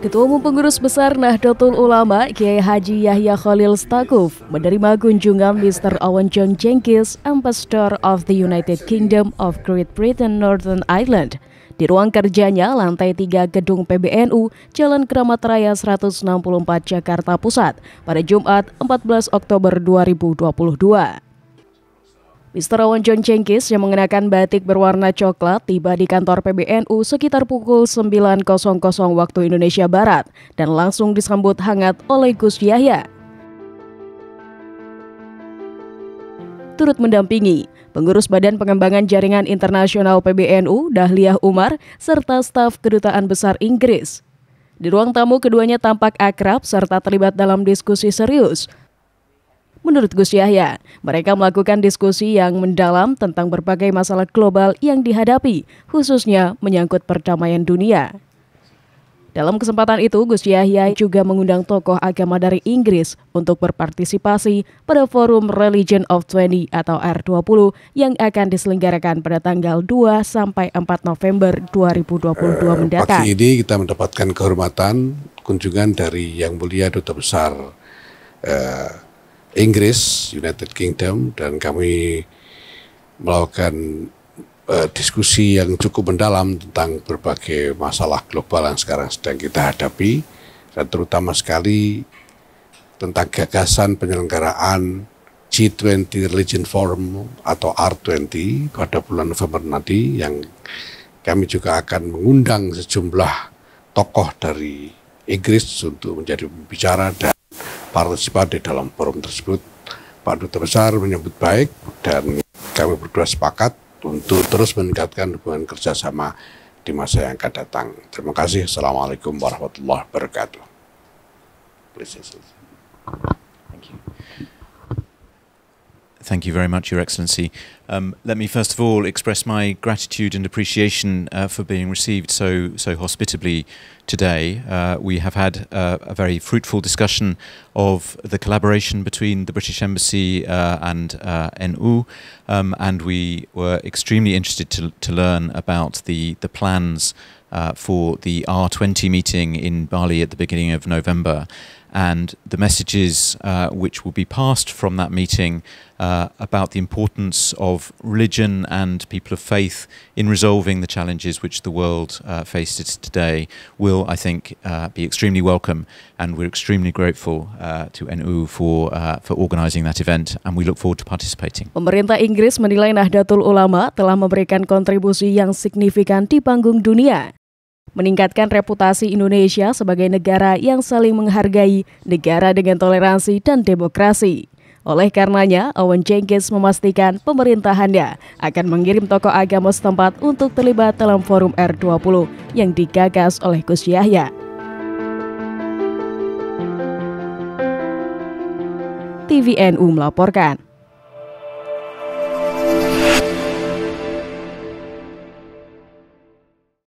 Ketua Umum Pengurus Besar Nahdlatul Ulama Kiai Haji Yahya Khalil Stakuf menerima kunjungan Mr. Owen John Jenkins, Ambassador of the United Kingdom of Great Britain Northern Ireland, di ruang kerjanya lantai 3 Gedung PBNU, Jalan Keramat Raya 164 Jakarta Pusat pada Jumat 14 Oktober 2022. Owen John Cengkis yang mengenakan batik berwarna coklat tiba di kantor PBNU sekitar pukul 9.00 waktu Indonesia Barat dan langsung disambut hangat oleh Gus Yahya. Turut mendampingi pengurus Badan Pengembangan Jaringan Internasional PBNU Dahliah Umar serta staf Kedutaan Besar Inggris. Di ruang tamu keduanya tampak akrab serta terlibat dalam diskusi serius Menurut Gus Yahya, mereka melakukan diskusi yang mendalam tentang berbagai masalah global yang dihadapi, khususnya menyangkut perdamaian dunia. Dalam kesempatan itu, Gus Yahya juga mengundang tokoh agama dari Inggris untuk berpartisipasi pada forum Religion of 20 atau R20 yang akan diselenggarakan pada tanggal 2 sampai 4 November 2022 eh, mendatang. Pagi ini kita mendapatkan kehormatan kunjungan dari Yang Mulia Duta Besar eh, Inggris, United Kingdom, dan kami melakukan uh, diskusi yang cukup mendalam tentang berbagai masalah global yang sekarang sedang kita hadapi, dan terutama sekali tentang gagasan penyelenggaraan G20 Religion Forum atau R20 pada bulan November nanti yang kami juga akan mengundang sejumlah tokoh dari Inggris untuk menjadi pembicara dan partisipan di dalam forum tersebut. Pak Duta Besar menyebut baik dan kami berdua sepakat untuk terus meningkatkan hubungan kerjasama di masa yang akan datang. Terima kasih. Assalamualaikum warahmatullahi wabarakatuh. Please, Thank you. Thank you very much, Your Excellency. Um, let me first of all express my gratitude and appreciation uh, for being received so so hospitably today. Uh, we have had uh, a very fruitful discussion of the collaboration between the British Embassy uh, and uh, NU, um, and we were extremely interested to to learn about the the plans uh, for the R20 meeting in Bali at the beginning of November and the messages uh, which will be passed from that meeting uh, about the importance of religion and people of faith in resolving the challenges which the world uh, faces today will, I think, uh, be extremely welcome. And we're extremely grateful uh, to NU for, uh, for organising that event and we look forward to participating. Pemerintah Inggris menilai Nahdlatul Ulama telah memberikan kontribusi yang signifikan di panggung dunia meningkatkan reputasi Indonesia sebagai negara yang saling menghargai, negara dengan toleransi dan demokrasi. Oleh karenanya, Owen Jenkins memastikan pemerintahannya akan mengirim tokoh agama setempat untuk terlibat dalam forum R20 yang digagas oleh Gus Yahya. TVNU melaporkan.